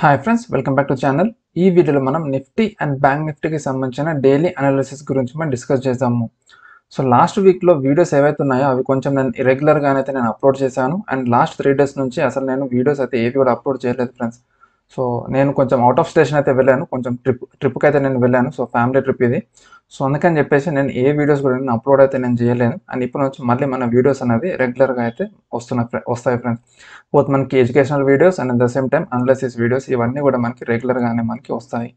hi friends welcome back to channel ఈ వీడియోలో మనం నిఫ్టీ అండ్ బ్యాంక్ నిఫ్టీకి సంబంధించిన డైలీ అనాలిసిస్ గురించి మనం డిస్కస్ చేద్దాము సో లాస్ట్ వీక్లో వీడియోస్ ఏవైతే ఉన్నాయో అవి కొంచెం నేను ఇరెగ్యులర్గానే అయితే నేను అప్లోడ్ చేశాను అండ్ లాస్ట్ త్రీ డేస్ నుంచి అసలు నేను వీడియోస్ అయితే ఏవి కూడా అప్లోడ్ చేయలేదు ఫ్రెండ్స్ సో నేను కొంచెం అవుట్ ఆఫ్ స్టేషన్ అయితే వెళ్ళాను కొంచెం ట్రిప్ ట్రిప్కి అయితే నేను వెళ్ళాను సో ఫ్యామిలీ ట్రిప్ ఇది సో అందుకని చెప్పేసి నేను ఏ వీడియోస్ కూడా నేను అప్లోడ్ అయితే నేను చేయలేను అండ్ ఇప్పుడు నుంచి మళ్ళీ మన వీడియోస్ అనేది రెగ్యులర్గా అయితే వస్తున్న వస్తాయి ఫ్రెండ్స్ పోతే మనకి educational videos and at the same time analysis videos ఇవన్నీ కూడా మనకి రెగ్యులర్గానే మనకి వస్తాయి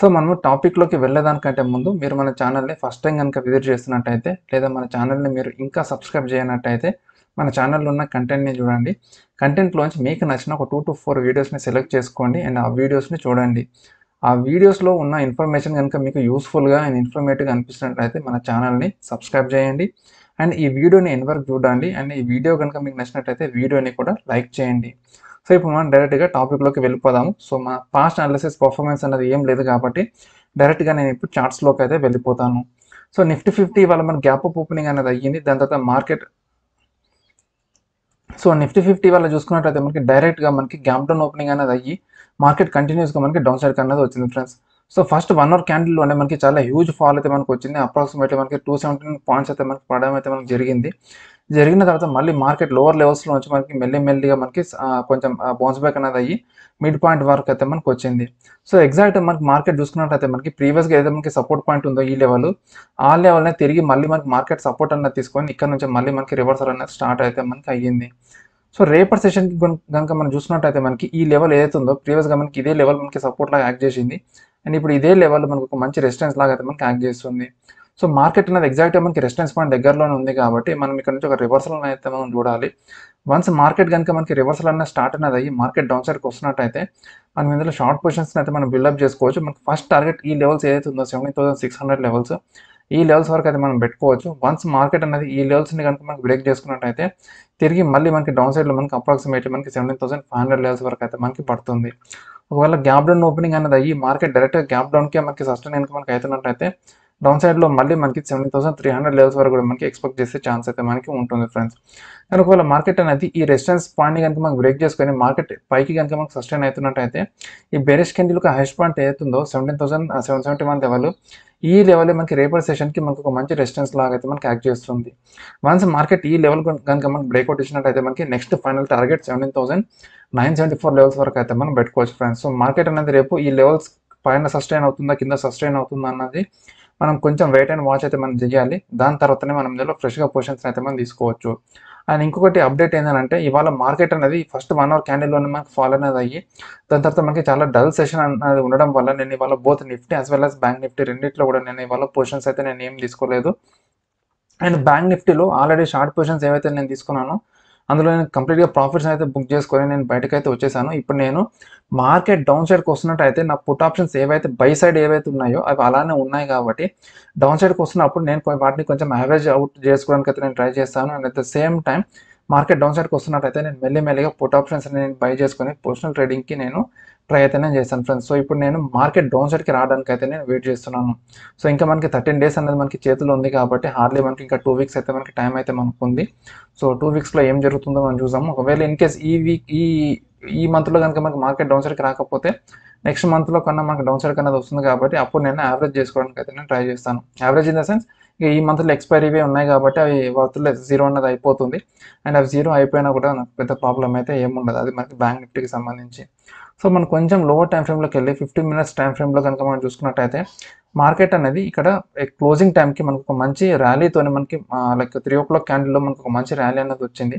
సో మనము టాపిక్లోకి వెళ్ళేదానికంటే ముందు మీరు మన ఛానల్ని ఫస్ట్ టైం కనుక విజిట్ చేస్తున్నట్టయితే లేదా మన ఛానల్ని మీరు ఇంకా సబ్స్క్రైబ్ చేయనట్టయితే మన ఛానల్లో ఉన్న కంటెంట్ని చూడండి కంటెంట్లోంచి మీకు నచ్చిన ఒక టూ టు ఫోర్ వీడియోస్ని సెలెక్ట్ చేసుకోండి అండ్ ఆ వీడియోస్ని చూడండి ఆ వీడియోస్లో ఉన్న ఇన్ఫర్మేషన్ కనుక మీకు యూస్ఫుల్గా అండ్ ఇన్ఫర్మేటివ్గా అనిపిస్తున్నట్లయితే మన ఛానల్ని సబ్స్క్రైబ్ చేయండి అండ్ ఈ వీడియోని ఎంతవరకు చూడండి అండ్ ఈ వీడియో కనుక మీకు నచ్చినట్లయితే వీడియోని కూడా లైక్ చేయండి సో ఇప్పుడు మనం డైరెక్ట్గా టాపిక్లోకి వెళ్ళిపోదాము సో మన పాస్ట్ అనాలిసిస్ పర్ఫార్మెన్స్ అనేది ఏం లేదు కాబట్టి డైరెక్ట్గా నేను ఇప్పుడు చార్ట్స్లోకి అయితే వెళ్ళిపోతాను సో నిఫ్టీ ఫిఫ్టీ ఇవాళ మన గ్యాప్ ఓపెనింగ్ అనేది అయ్యింది దాని తర్వాత మార్కెట్ సో నిఫ్టీ ఫిఫ్టీ వల్ల చూసుకున్నట్లయితే మనకి డైరెక్ట్గా మనకి గ్యాప్ డౌన్ ఓపెనింగ్ అనేది అయ్యి మార్కెట్ కంటిన్యూస్గా మనకి డౌన్ సైడ్ అనేది వచ్చింది friends so first one hour క్యాండిల్లోనే మనకి చాలా హ్యూజ్ ఫాల్ అయితే మనకి వచ్చింది అప్రాక్సిమేట్లీ మనకి టూ సెవెంటీన్ పాయింట్స్ అయితే మనకి పడడం అయితే మనకి జరిగింది జరిగిన తర్వాత మళ్ళీ మార్కెట్ లోవర్ లెవెల్స్లో నుంచి మనకి మెల్లి మెల్లిగా మనకి కొంచెం బౌన్స్ బ్యాక్ అనేది అయ్యి మిడ్ పాయింట్ వరకు అయితే మనకు వచ్చింది సో ఎగ్జాక్ట్ మనకి మార్కెట్ చూసుకున్నట్లయితే మనకి ప్రీవియస్గా ఏదైతే మనకి సపోర్ట్ పాయింట్ ఉందో ఈ లెవెల్ ఆ లెవెల్నే తిరిగి మళ్ళీ మనకి మార్కెట్ సపోర్ట్ అనేది తీసుకొని ఇక్కడ నుంచి మళ్ళీ మనకి రివర్సల్ అనేది స్టార్ట్ అయితే మనకి అయ్యింది సో రేపర్ సెషన్కి కనుక మనం చూసినట్టయితే మనకి ఈ లెవెల్ ఏదైతే ఉందో ప్రీవియస్గా మనకి ఇదే లెవెల్ మనకి సపోర్ట్ లాగా యాక్ట్ చేసింది అండ్ ఇప్పుడు ఇదే లెవెల్ మనకు ఒక మంచి రెసిస్టెన్స్ లాగా అయితే మనకి యాక్ట్ చేస్తుంది సో మార్కెట్ అనేది ఎగ్జాక్ట్గా మనకి రెసిడెన్స్ పాయింట్ దగ్గరలోనే ఉంది కాబట్టి మనం ఇక్కడ నుంచి ఒక రివర్సల్ అయితే మనం చూడాలి వన్స్ మార్కెట్ కనుక మనకి రివర్సల్ అన్న స్టార్ట్ అనేది అయ్యి మార్కెట్ డౌన్ సైడ్కి వస్తున్నట్టయితే మనం ఇందులో షార్ట్ పొజిషన్స్ అయితే మనం బిల్డప్ చేసుకోవచ్చు మనకి ఫస్ట్ టార్గెట్ ఈ లెవెల్స్ ఏదైతే ఉందో seventeen thousand six hundred levels ఈ లెవెల్స్ వరకు అయితే మనం పెట్టుకోవచ్చు వన్స్ మార్కెట్ అనేది ఈ లెవెల్స్ని కనుక మనకి బ్రేక్ చేసుకున్నట్టయితే తిరిగి మళ్ళీ మనకి డౌన్ సైడ్లో మనకి అప్రాక్సిమేట్లీ మనకి seventeen thousand five hundred levels వరకు అయితే మనకి పడుతుంది ఒకవేళ గ్యాప్ డౌన్ ఓపెనింగ్ అనేది అయ్యి మార్కెట్ డైరెక్ట్గా గ్యాప్ డౌన్కే మనకి సస్టైన్ కనుక మనకి అవుతున్నట్టయితే డౌన్ సైడ్లో మళ్ళీ మనకి seventy thousand three hundred levels వరకు కూడా మనకి ఎక్స్పెక్ట్ చేసే ఛాన్స్ అయితే మనకి ఉంటుంది ఫ్రెండ్స్ కానీ ఒకవేళ మార్కెట్ అనేది ఈ రెసిస్టెన్స్ పాయింట్ కనుక మనకి బ్రేక్ చేసుకొని మార్కెట్ పైకి కనుక మనకు సస్టైన్ అవుతున్నట్టయితే ఈ బెరిష్ ఒక హైస్ట్ పాయింట్ ఏదైతుందో seventeen thousand seven seventy one level ఈ లెవెల్ మనకి సెషన్ సెషన్కి మనకు ఒక మంచి రెసిస్టెన్స్ లాగా అయితే మనకి యాక్ట్ చేస్తుంది వన్స్ మార్కెట్ ఈ లెవెల్ కనుక మనకి బ్రేక్అవుట్ ఇచ్చినట్టయితే మనకి next final target seventeen thousand nine seventy four levels వరకు అయితే మనం పెట్టుకోవచ్చు ఫ్రెండ్స్ సో మార్కెట్ అనేది రేపు ఈ లెవెల్స్ పైన సస్టైన్ అవుతుందా కింద సస్టైన్ అవుతుందా అన్నది మనం కొంచెం వెయిట్ అండ్ వాచ్ అయితే మనం చేయాలి దాని తర్వాతనే మనం ఇందులో ఫ్రెష్గా పోర్షన్స్ అయితే మనం తీసుకోవచ్చు అండ్ ఇంకొకటి అప్డేట్ ఏంటంటే ఇవాళ మార్కెట్ అనేది ఫస్ట్ వన్ అవర్ క్యాండిల్లోనే మనకు ఫాలో అనేది అయ్యి దాని తర్వాత మనకి చాలా డల్ సెషన్ అనేది ఉండడం వల్ల నేను ఇవాళ both Nifty as well as bank Nifty రెండింటిలో కూడా నేను ఇవాళ పొజిషన్స్ అయితే నేను ఏం తీసుకోలేదు అండ్ బ్యాంక్ నిఫ్టీలో ఆల్రెడీ షార్ట్ పొజిషన్స్ ఏవైతే నేను తీసుకున్నానో అందులో నేను కంప్లీట్గా ప్రాఫిట్స్ అయితే బుక్ చేసుకొని నేను బయటకు అయితే వచ్చేసాను ఇప్పుడు నేను మార్కెట్ డౌన్ సైడ్కి వస్తున్నట్టయితే నా పుట్ ఆప్షన్స్ ఏవైతే బై సైడ్ ఏవైతే ఉన్నాయో అవి అలానే ఉన్నాయి కాబట్టి డౌన్ సైడ్కి వస్తున్నప్పుడు నేను వాటిని కొంచెం యావరేజ్ అవుట్ చేసుకోవడానికి అయితే నేను ట్రై చేస్తాను and at the same time market down సైడ్కి వస్తున్నట్టయితే నేను మెల్లిగా పుట్ ఆప్షన్స్ నేను బై చేసుకొని పర్సనల్ ట్రేడింగ్కి నేను ప్రయత్నం చేశాను ఫ్రెండ్స్ సో ఇప్పుడు నేను మార్కెట్ డౌన్ సైడ్కి రావడానికి అయితే నేను వెయిట్ చేస్తున్నాను సో ఇంకా మనకి థర్టీన్ డేస్ అనేది మనకి చేతిలో ఉంది కాబట్టి హార్డ్లీ మనకి ఇంకా టూ వీక్స్ అయితే మనకి టైం అయితే మనకు ఉంది సో టూ వీక్స్లో ఏం జరుగుతుందో మనం చూసాము ఒకవేళ ఇన్ కేస్ ఈ వీక్ ఈ ఈ మంత్లో కనుక మనకి మార్కెట్ డౌన్ సైడ్కి రాకపోతే నెక్స్ట్ మంత్లో కన్నా మనకి డౌన్ సైడ్ కన్నా వస్తుంది కాబట్టి అప్పుడు నేను యావరేజ్ చేసుకోవడానికి అయితే నేను ట్రై చేస్తాను యావరేజ్ ఇన్ ద సెన్స్ ఈ మంత్లో ఎక్స్పైరీవి ఉన్నాయి కాబట్టి అవి వర్త్లేదు జీరో అన్నది అయిపోతుంది అండ్ అవి జీరో అయిపోయినా కూడా నాకు పెద్ద ప్రాబ్లం అయితే ఏముండదు అది మనకి బ్యాంక్ నిఫ్టీకి సంబంధించి సో మనం కొంచెం లోవర్ టైం ఫ్రేమ్లోకి వెళ్ళి ఫిఫ్టీన్ మినిట్స్ టైం ఫ్రేమ్లో కనుక మనం చూసుకున్నట్టయితే మార్కెట్ అనేది ఇక్కడ క్లోజింగ్ టైంకి మనకు ఒక మంచి ర్యాలీతో మనకి లైక్ త్రీ ఓ క్లాక్ క్యాండిల్లో మనకు ఒక మంచి ర్యాలీ అనేది వచ్చింది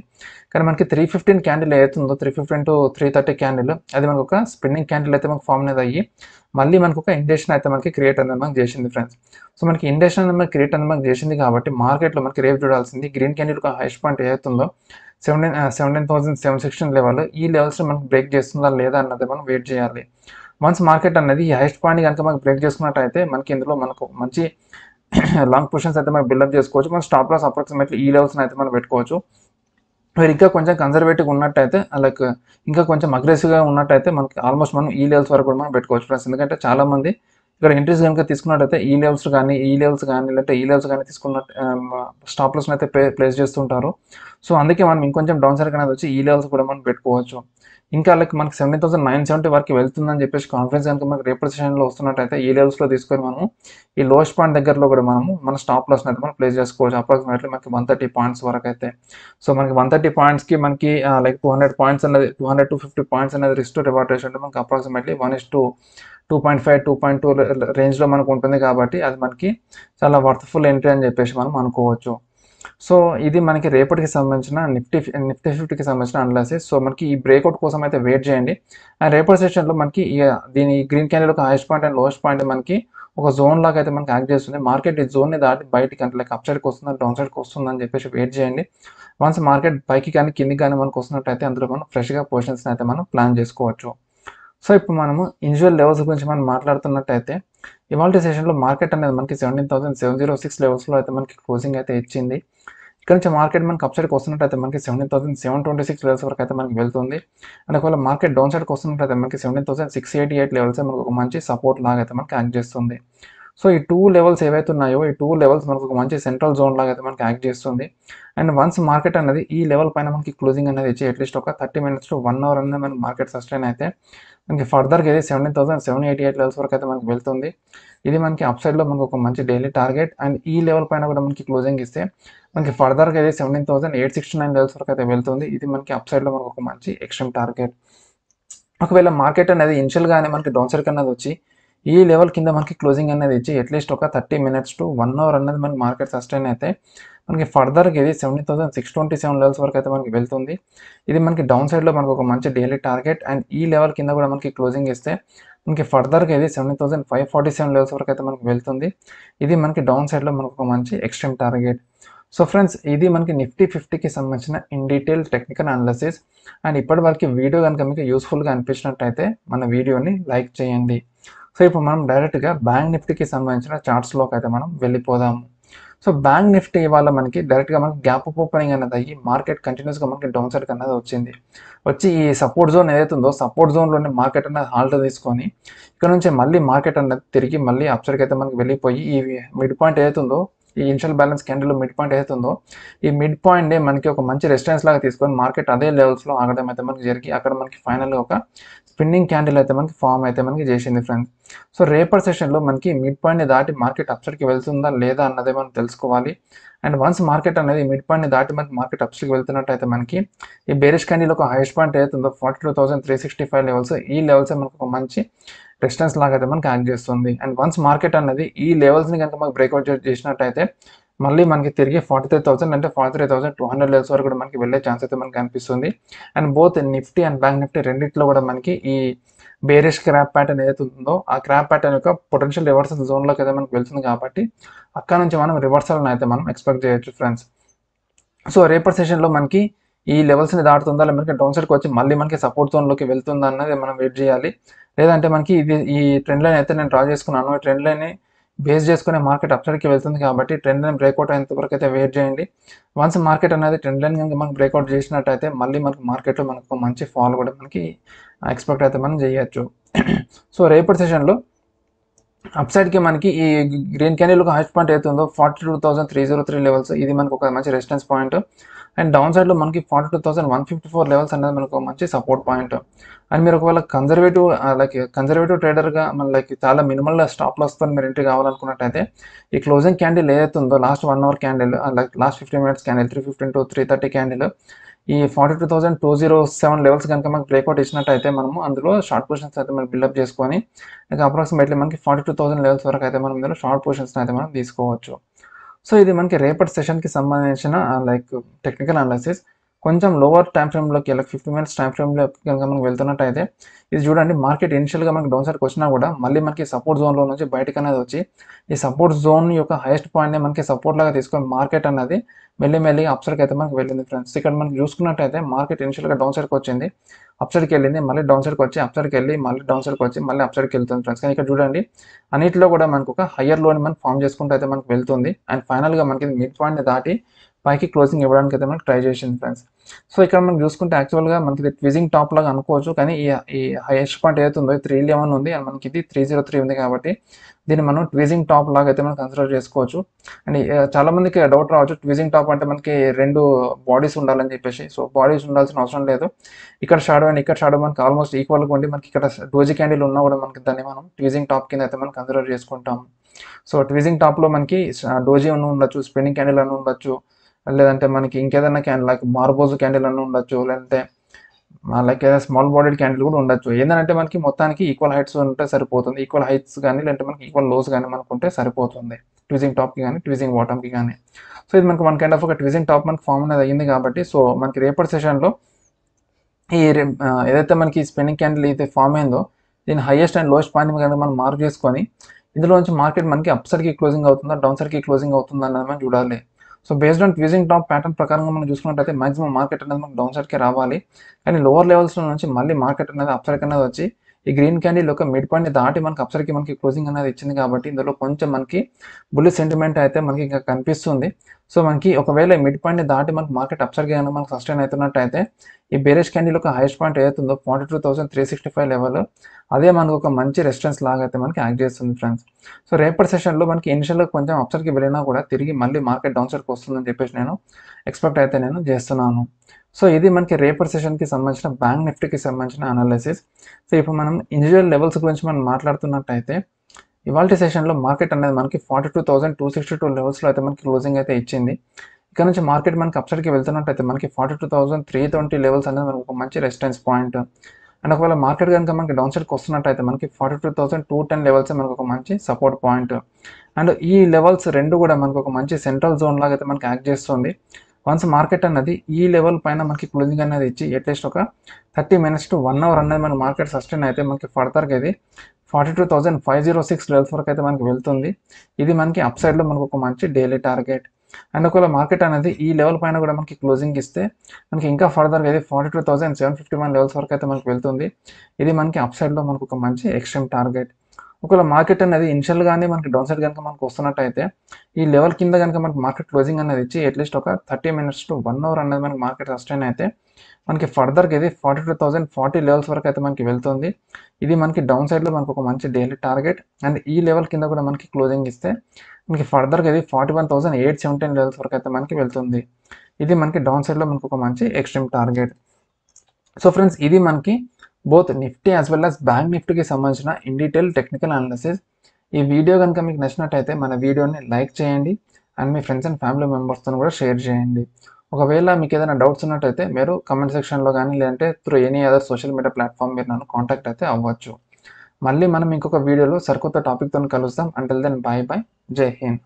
కానీ మనకి త్రీ ఫిఫ్టీన్ క్యాండిల్ ఏతుందో three fifteen to three thirty candle అది మనకు ఒక స్పిన్నింగ్ క్యాండిల్ అయితే మనకు ఫామ్ అనేది అయ్యి మళ్ళీ మనకు ఒక ఇండేషన్ అయితే మనకి క్రియేట్ అనేది మనకు చేసింది ఫ్రెండ్స్ సో మనకి ఇండేషన్ అనేది మనకి క్రియేట్ అనేది మనకు చేసింది కాబట్టి మార్కెట్లో మనకి రేపు చూడాల్సింది గ్రీన్ క్యాండిల్ ఒక హైస్ట్ పాయింట్ ఏదైతుందో seventeen seventeen thousand seven sixteen level ఈ లెవెల్స్ మనకు బ్రేక్ చేస్తుందా లేదా అన్నది మనం వెయిట్ చేయాలి వన్స్ మార్కెట్ అనేది ఈ హైయెస్ట్ పాయింట్ కనుక మనకి బ్రేక్ చేసుకున్నట్టయితే మనకి ఇందులో మనకు మంచి లాంగ్ పొజిషన్స్ అయితే మనం బిల్డప్ చేసుకోవచ్చు మన స్టాప్ లాస్ అప్రాక్సిమేట్లీ ఈ లెవెల్స్ అయితే మనం పెట్టుకోవచ్చు మీరు ఇంకా కొంచెం కన్జర్వేటివ్గా ఉన్నట్టయితే లైక్ ఇంకా కొంచెం అగ్రెసివ్గా ఉన్నట్టయితే మనకి ఆల్మోస్ట్ మనం ఈ లెవెల్స్ వరకు కూడా మనం పెట్టుకోవచ్చు ఫ్రెండ్స్ ఎందుకంటే చాలామంది ఇక్కడ ఎంట్రీస్ కనుక తీసుకున్నట్టయితే ఈ లెవెల్స్ కానీ ఈ లెవెల్స్ కానీ లేదంటే ఈ లెవెల్స్ కానీ తీసుకున్న స్టాప్ లాస్ అయితే ప్లేస్ చేస్తుంటారు సో అందుకే మనం ఇంకొంచెం డౌన్ సైడ్ కానీ వచ్చి ఈ లెవెల్స్ కూడా మనం పెట్టుకోవచ్చు ఇంకా వాళ్ళకి మనకి సెవెన్ థౌసండ్ నైన్ సెవెంటీ వరకు వెళ్తుందని చెప్పేసి కాన్ఫిడెన్స్ కనుక మనకి రేపటి సెషన్లో వస్తున్నట్టయితే ఈ లెవెల్స్లో తీసుకొని మనం ఈ లోస్ట్ పాయింట్ దగ్గరలో కూడా మనము మన స్టాప్ లాస్ అయితే మనం ప్లేస్ చేసుకోవచ్చు అప్రాక్సిమేట్లీ మనకి వన్ థర్టీ పాయింట్స్ వరకు అయితే సో మనకి వన్ థర్టీ పాయింట్స్కి మనకి లైక్ టూ హండ్రెడ్ పాయింట్స్ అనేది two hundred two fifty points అనేది రిస్క్ రివార్డ్ రేషియో అంటే మనకి approximately one is two two point five two point two రేంజ్లో మనకు ఉంటుంది కాబట్టి అది మనకి చాలా వర్త్ఫుల్ ఎంట్రీ అని చెప్పేసి మనం అనుకోవచ్చు సో ఇది మనకి రేపటికి సంబంధించిన నిఫ్టీ నిఫ్టీ ఫిఫ్టీకి సంబంధించిన అనాలిసిస్ సో మనకి ఈ బ్రేక్అవుట్ కోసం అయితే వెయిట్ చేయండి అండ్ రేపటి సెషన్లో మనకి దీని గ్రీన్ క్యాండిల్ ఒక highest point and lowest point మనకి ఒక జోన్ లాగా అయితే మనకి యాక్ట్ చేస్తుంది మార్కెట్ ఈ జోన్ని దాటి బయటికి అంటే లైక్ అప్ సైడ్కి వస్తుంది డౌన్ సైడ్కి వస్తుందని చెప్పేసి వెయిట్ చేయండి వన్స్ మార్కెట్ పైకి కానీ కిందికి కానీ మనకు వస్తున్నట్టయితే అందులో మనం ఫ్రెష్గా పొజిషన్స్ని అయితే మనం ప్లాన్ చేసుకోవచ్చు సో ఇప్పుడు మనము ఇండివిజువల్ లెవెల్స్ గురించి మనం మాట్లాడుతున్నట్టయితే ఇవాళ సెషన్లో మార్కెట్ అనేది మనకి seventeen thousand seven zero six లెవెల్స్లో అయితే మనకి క్లోజింగ్ అయితే ఇచ్చింది ఇక్కడ నుంచి మార్కెట్ మనకి అప్ సైడ్కి వస్తున్నట్టయితే మనకి seventeen thousand seven twenty six levels వరకు అయితే మనకి వెళ్తుంది అండ్ ఒకవేళ మార్కెట్ డౌన్ సైడ్కి వస్తున్నట్టయితే మనకి seventeen thousand six eighty eight levels మనకు ఒక మంచి సపోర్ట్ లాగా అయితే మనకి యాక్ట్ చేస్తుంది సో ఈ టూ లెవెల్స్ ఏవైతే ఉన్నాయో ఈ టూ లెవెల్స్ మనకు ఒక మంచి సెంట్రల్ జోన్ లాగా అయితే మనకి యాక్ట్ చేస్తుంది అండ్ వన్స్ మార్కెట్ అనేది ఈ లెవెల్ పైన మనకి క్లోజింగ్ అనేది ఇచ్చి అట్లీస్ట్ ఒక thirty minutes to one hour అనేది మనకి మార్కెట్ సస్టైన్ అయితే మనకి ఫర్దర్కి ఇది seventeen thousand seven eighty eight levels వరకు అయితే మనకి వెళ్తుంది ఇది మనకి అప్ సైడ్లో మనకు ఒక మంచి డైలీ టార్గెట్ అండ్ ఈ లెవెల్ పైన కూడా మనకి క్లోజింగ్ ఇస్తే మనకి ఫర్దర్కి ఇది seventeen thousand eight sixty nine levels వరకు అయితే వెళ్తుంది ఇది మనకి అప్ సైడ్లో మనకు ఒక మంచి ఎక్స్ట్రీమ్ టార్గెట్ ఒకవేళ మార్కెట్ అనేది ఇన్షియల్గానే మనకి డౌన్ సైడ్ అనేది వచ్చి ఈ లెవెల్ కింద మనకి క్లోజింగ్ అనేది ఇచ్చి అట్లీస్ట్ ఒక thirty minutes to one hour అనేది మనకి మార్కెట్ సస్టైన్ అయితే మనకి ఫర్దర్గా ఇది seventy thousand six twenty seven levels వరకు అయితే మనకి వెళ్తుంది ఇది మనకి డౌన్ సైడ్లో మనకు ఒక మంచి డైలీ టార్గెట్ అండ్ ఈ లెవెల్ కింద కూడా మనకి క్లోజింగ్ ఇస్తే మనకి ఫర్దర్గా ఇది seventy thousand five forty seven levels వరకు అయితే మనకి వెళ్తుంది ఇది మనకి డౌన్ సైడ్లో మనకు ఒక మంచి ఎక్స్ట్రీమ్ టార్గెట్ సో ఫ్రెండ్స్ ఇది మనకి నిఫ్టీ ఫిఫ్టీకి సంబంధించిన in detail technical analysis and ఇప్పటి వరకు వీడియో కనుక మీకు యూస్ఫుల్గా అనిపించినట్టయితే మన వీడియోని లైక్ చేయండి సో ఇప్పుడు మనం డైరెక్ట్గా బ్యాంక్ నిఫ్టీకి సంబంధించిన చార్ట్స్లోకి అయితే మనం వెళ్ళిపోదాము సో బ్యాంక్ నిఫ్టీ వల్ల మనకి డైరెక్ట్గా మనకి గ్యాప్ ఓపెనింగ్ అనేది అయ్యి మార్కెట్ కంటిన్యూస్గా మనకి డౌన్ సైడ్ అనేది వచ్చింది వచ్చి ఈ సపోర్ట్ జోన్ ఏదైతే ఉందో సపోర్ట్ జోన్లోనే మార్కెట్ అనేది హాల్ట్ తీసుకొని ఇక్కడ నుంచి మళ్ళీ మార్కెట్ అనేది తిరిగి మళ్ళీ అప్సైడ్కి అయితే మనకి వెళ్ళిపోయి ఈ మిడ్ పాయింట్ ఏదైతే ఉందో ఈ initial balance candle mid point ఏదైతుందో ఈ మిడ్ పాయింట్ మనకి ఒక మంచి రెస్టరెన్స్ లాగా తీసుకొని మార్కెట్ అదే లెవెల్స్లో ఆగడం అయితే మనకి జరిగి అక్కడ మనకి ఫైనల్గా ఒక స్పిన్నింగ్ క్యాండిల్ అయితే మనకి ఫామ్ అయితే మనకి చేసింది ఫ్రెండ్స్ సో రేపర్ సెషన్లో మనకి మిడ్ పాయింట్ని దాటి మార్కెట్ అప్సైడ్కి వెళ్తుందా లేదా అన్నదే మనం తెలుసుకోవాలి అండ్ వన్స్ మార్కెట్ అనేది మిడ్ పాయింట్ని దాటి మనకి మార్కెట్ వెళ్తున్నట్టు వెళ్తున్నట్టయితే మనకి ఈ బేరిష్ క్యాండిల్ ఒక హైయెస్ట్ పాయింట్ ఏదైతుందో forty two thousand three sixty five levels ఈ లెవెల్స్ మనకు ఒక మంచి రెసిస్టెన్స్ లాగా అయితే మనకి యాక్ట్ చేస్తుంది అండ్ వన్స్ మార్కెట్ అనేది ఈ లెవెల్స్ని కనుక మనకు బ్రేక్అవుట్ చేసినట్టయితే మళ్ళీ మనకి తిరిగి ఫార్టీ త్రీ థౌసండ్ అంటే forty three thousand two hundred levels వరకు కూడా మనకి వెళ్ళే ఛాన్స్ అయితే మనకి అనిపిస్తుంది and both Nifty and bank Nifty రెండింటిలో కూడా మనకి ఈ బేరిష్ క్రాప్ ప్యాటర్న్ ఏదైతే ఉందో ఆ క్రాప్ ప్యాటర్న్ యొక్క పొటెన్షియల్ రివర్సల్ జోన్లోకి అయితే మనకి వెళ్తుంది కాబట్టి అక్కడ నుంచి మనం రివర్సల్ అయితే మనం ఎక్స్పెక్ట్ చేయొచ్చు ఫ్రెండ్స్ సో రేపటి సెషన్లో మనకి ఈ లెవెల్స్ని దాటుతుందా లేదా మనకి డౌన్ సైడ్కి వచ్చి మళ్ళీ మనకి సపోర్ట్ జోన్లోకి వెళ్తుందా అన్నది మనం వెయిట్ చేయాలి లేదంటే మనకి ఇది ఈ ట్రెండ్ లైన్ అయితే నేను డ్రా చేసుకున్నాను ఈ ట్రెండ్ లైన్ బేస్ చేసుకునే మార్కెట్ అప్సైడ్కి వెళ్తుంది కాబట్టి ట్రెండ్ లైన్ బ్రేక్అవుట్ అయినంతవరకు అయితే వెయిట్ చేయండి వన్స్ మార్కెట్ అనేది ట్రెండ్ లైన్ కనుక మనకి బ్రేక్అవుట్ చేసినట్టయితే మళ్ళీ మనకు మార్కెట్లో మనకు మంచి ఫాల్ కూడా మనకి ఎక్స్పెక్ట్ అయితే మనం చేయొచ్చు సో రేపటి సెషన్లో అప్సైడ్కి మనకి ఈ గ్రీన్ క్యాండిల్ ఒక హైస్ట్ పాయింట్ అవుతుందో forty two thousand three zero three levels ఇది మనకు ఒక మంచి resistance point and down side లో మనకి forty two thousand one fifty four levels అనేది మనకు మంచి సపోర్ట్ పాయింట్ అండ్ మీరు ఒకవేళ కన్జర్వేటివ్ లైక్ కన్జర్వేటివ్ గా మన లైక్ చాలా మినిమల్ స్టాప్ తో మీరు ఎంట్రీ కావాలనుకున్నట్టయితే ఈ క్లోజింగ్ క్యాండిల్ ఏదైతే ఉందో last one hour candle like last fifteen minutes candle three fifteen to three thirty candle ఈ forty two thousand two zero seven levels కనుక మనకి బ్రేక్అవుట్ ఇచ్చినట్టయితే మనము అందులో షార్ట్ పొజిషన్స్ అయితే మనం బిల్డప్ చేసుకొని ఇక అప్రాక్సిమేట్లీ మనకి ఫార్టీ టూ థౌసండ్ లెవెల్స్ వరకు అయితే మనం షార్ట్ పొజిషన్స్ అయితే మనం తీసుకోవచ్చు సో ఇది మనకి రేపటి సెషన్కి సంబంధించిన లైక్ టెక్నికల్ అనాలిసిస్ కొంచెం లోవర్ టైం ఫ్రేమ్లోకి వెళ్ళక ఫిఫ్టీ మినిట్స్ టైం ఫ్రేమ్లోకి కనుక మనం వెళ్తున్నట్టయితే ఇది చూడండి మార్కెట్ ఇనిషియల్గా మనకి డౌన్ సైడ్ వచ్చినా కూడా మళ్ళీ మనకి సపోర్ట్ జోన్లో నుంచి బయటకు అనేది వచ్చి ఈ సపోర్ట్ జోన్ యొక్క హైయెస్ట్ పాయింట్ని మనకి సపోర్ట్ లాగా తీసుకొని మార్కెట్ అనేది మెల్లి మెల్లి అప్సైడ్కి అయితే మనకి వెళ్ళింది ఫ్రెండ్స్ ఇక్కడ మనం చూసుకున్నట్టయితే మార్కెట్ ఇనిషియల్గా డౌన్ సైడ్కి వచ్చింది అప్సైడ్కి వెళ్ళింది మళ్ళీ డౌన్ సైడ్కి వచ్చి అప్సైడ్కి వెళ్ళి మళ్ళీ డౌన్ సైడ్కి వచ్చి మళ్ళీ అప్సైడ్కి వెళ్తుంది ఫ్రెండ్స్ కానీ ఇక్కడ చూడండి అన్నింటిలో కూడా మనకు ఒక హయ్యర్ లోన్ మనం ఫామ్ చేసుకుంటే అయితే మనకు వెళ్తుంది అండ్ ఫైనల్గా మనకి మిడ్ పాయింట్ని దాటి పైకి క్లోజింగ్ ఇవ్వడానికి అయితే మనకి ట్రై చేసింది ఫ్రెండ్స్ సో ఇక్కడ మనం చూసుకుంటే యాక్చువల్గా మనకి ట్విజింగ్ టాప్ లాగా అనుకోవచ్చు కానీ ఈ హైయెస్ట్ పాయింట్ ఏదైతే ఉందో త్రీ లెవెన్ ఉంది అండ్ మనకి ఇది త్రీ జీరో త్రీ ఉంది కాబట్టి దీన్ని మనం ట్విజింగ్ టాప్ లాగా అయితే మనం కన్సిడర్ చేసుకోవచ్చు అండ్ చాలామందికి డౌట్ రావచ్చు ట్విజింగ్ టాప్ అంటే మనకి రెండు బాడీస్ ఉండాలని చెప్పేసి సో బాడీస్ ఉండాల్సిన అవసరం లేదు ఇక్కడ షాడో అండ్ ఇక్కడ షాడో మనకి ఆల్మోస్ట్ ఈక్వల్గా ఉండి మనకి ఇక్కడ డోజీ క్యాండిల్ ఉన్నా కూడా మనకి దాన్ని మనం ట్విజింగ్ టాప్ కింద అయితే మనం కన్సిడర్ చేసుకుంటాం సో ట్విజింగ్ టాప్లో మనకి డోజీ అని ఉండొచ్చు స్పిన్నింగ్ క్యాండిల్ అని ఉండొచ్చు లేదంటే మనకి ఇంకేదైనా క్యాండిల్ లైక్ మార్బోజు క్యాండిల్ అని ఉండొచ్చు లేదంటే లైక్ ఏదైనా స్మాల్ బాడీడ్ క్యాండిల్ కూడా ఉండొచ్చు ఏంటంటే మనకి మొత్తానికి ఈక్వల్ హైట్స్ ఉంటే సరిపోతుంది ఈక్వల్ హైట్స్ కానీ లేదంటే మనకి ఈక్వల్ లోస్ కానీ మనకు ఉంటే సరిపోతుంది ట్విజింగ్ టాప్కి కానీ ట్విజింగ్ బాటమ్కి కానీ సో ఇది మనకి వన్ కైండ్ ఆఫ్ ఒక ట్విజింగ్ టాప్ మనకు ఫామ్ అనేది అయ్యింది కాబట్టి సో మనకి రేపటి సెషన్లో ఈ ఏదైతే మనకి స్పిన్నింగ్ క్యాండిల్ అయితే ఫామ్ అయిందో దీని హైయెస్ట్ అండ్ లోయెస్ట్ పాయింట్ కనుక మనం మార్క్ చేసుకొని ఇందులోంచి మార్కెట్ మనకి అప్ సైడ్కి క్లోజింగ్ అవుతుందా డౌన్ సైడ్కి క్లోజింగ్ అవుతుందా అనేది మనం చూడాలి so based on tweezing top pattern ప్రకారంగా మనం చూసుకున్నట్టయితే మాక్సిమం మార్కెట్ అనేది మనకు డౌన్ సైడ్కి రావాలి కానీ లోవర్ లెవెల్స్లో నుంచి మళ్ళీ మార్కెట్ అనేది అప్సైడ్ అనేది వచ్చి ఈ గ్రీన్ క్యాండిల్ ఒక మిడ్ పాయింట్ దాటి మనకి అప్సరికి మనకి క్లోజింగ్ అనేది ఇచ్చింది కాబట్టి ఇందులో కొంచెం మనకి బుల్లి సెంటిమెంట్ అయితే మనకి ఇంకా కనిపిస్తుంది సో మనకి ఒకవేళ మిడ్ పాయింట్ని దాటి మనకి మార్కెట్ అప్సర్కి కనుక మనకి సస్టైన్ అవుతున్నట్టయితే ఈ బేరేజ్ క్యాండిల్ ఒక హైయెస్ట్ పాయింట్ ఏదైతుందో forty two thousand three sixty five level అదే మనకు ఒక మంచి రెస్టారెన్స్ లాగా అయితే మనకి యాక్ట్ చేస్తుంది ఫ్రెండ్స్ సో రేపటి సెషన్లో మనకి ఇనిషియల్గా కొంచెం అప్సర్కి వెళ్ళినా కూడా తిరిగి మళ్ళీ మార్కెట్ డౌన్ సైడ్కి వస్తుందని చెప్పేసి నేను ఎక్స్పెక్ట్ అయితే నేను చేస్తున్నాను సో ఇది మనకి రేపర్ సెషన్కి సంబంధించిన బ్యాంక్ నిఫ్టీకి సంబంధించిన అనాలిసిస్ సో ఇప్పుడు మనం ఇండివిజువల్ లెవెల్స్ గురించి మనం మాట్లాడుతున్నట్టయితే ఇవాళ సెషన్లో మార్కెట్ అనేది మనకి forty two thousand two sixty two లెవెల్స్లో అయితే మనకి క్లోజింగ్ అయితే ఇచ్చింది ఇక్కడ నుంచి మార్కెట్ మనకి అప్సైడ్కి వెళ్తున్నట్టయితే మనకి forty two thousand three twenty levels అనేది మనకి ఒక మంచి రెసిస్టెన్స్ పాయింట్ అండ్ ఒకవేళ మార్కెట్ కనుక మనకి డౌన్ సైడ్కి వస్తున్నట్టయితే మనకి forty two thousand two ten levels మనకు ఒక మంచి సపోర్ట్ పాయింట్ అండ్ ఈ లెవెల్స్ రెండు కూడా మనకు ఒక మంచి సెంట్రల్ జోన్ లాగా అయితే మనకి యాక్ట్ చేస్తుంది వన్స్ మార్కెట్ అన్నది ఈ లెవెల్ పైన మనకి క్లోజింగ్ అనేది ఇచ్చి అట్లీస్ట్ ఒక thirty minutes to one hour అనేది మన మార్కెట్ సస్టైన్ అయితే మనకి ఫర్దర్గా ఇది forty two thousand five zero six levels వరకు అయితే మనకి వెళ్తుంది ఇది మనకి అప్ సైడ్లో మనకు ఒక మంచి డైలీ టార్గెట్ అండ్ ఒకవేళ మార్కెట్ అనేది ఈ లెవెల్ పైన కూడా మనకి క్లోజింగ్ ఇస్తే మనకి ఇంకా ఫర్దర్గా ఇది forty two thousand seven fifty one levels వరకు అయితే మనకి వెళ్తుంది ఇది మనకి అప్ సైడ్లో మనకు ఒక మంచి ఎక్స్ట్రీమ్ టార్గెట్ ఒకవేళ మార్కెట్ అనేది ఇన్షియల్ గానే మనకి డౌన్ సైడ్ కనుక మనకు వస్తున్నట్టయితే ఈ లెవెల్ కింద కనుక మనకి మార్కెట్ క్లోజింగ్ అనేది ఇచ్చి అట్లీస్ట్ ఒక thirty minutes to one hour అనేది మనకి మార్కెట్ సస్టైన్ అయితే మనకి ఫర్దర్గా ఇది forty two thousand forty levels వరకు అయితే మనకి వెళ్తుంది ఇది మనకి డౌన్ సైడ్లో మనకు ఒక మంచి డైలీ టార్గెట్ అండ్ ఈ లెవెల్ కింద కూడా మనకి క్లోజింగ్ ఇస్తే మనకి ఫర్దర్గా ఇది forty one thousand eight seventeen levels వరకు అయితే మనకి వెళ్తుంది ఇది మనకి డౌన్ సైడ్లో మనకు ఒక మంచి ఎక్స్ట్రీమ్ టార్గెట్ సో ఫ్రెండ్స్ ఇది మనకి both Nifty as well as bank నిఫ్టీకి సంబంధించిన ఇన్ డీటెయిల్ టెక్నికల్ అనాలిసిస్ ఈ వీడియో కనుక మీకు నచ్చినట్టయితే మన వీడియోని లైక్ చేయండి అండ్ మీ ఫ్రెండ్స్ అండ్ ఫ్యామిలీ మెంబర్స్తో కూడా షేర్ చేయండి ఒకవేళ మీకు ఏదైనా డౌట్స్ ఉన్నట్టయితే మీరు కమెంట్ సెక్షన్లో కానీ లేదంటే through any other social media platform మీరు నన్ను కాంటాక్ట్ అయితే అవ్వచ్చు మళ్ళీ మనం ఇంకొక వీడియోలో సరికొత్త టాపిక్తో కలుస్తాం అంటే దెన్ బాయ్ బాయ్ జై హింద్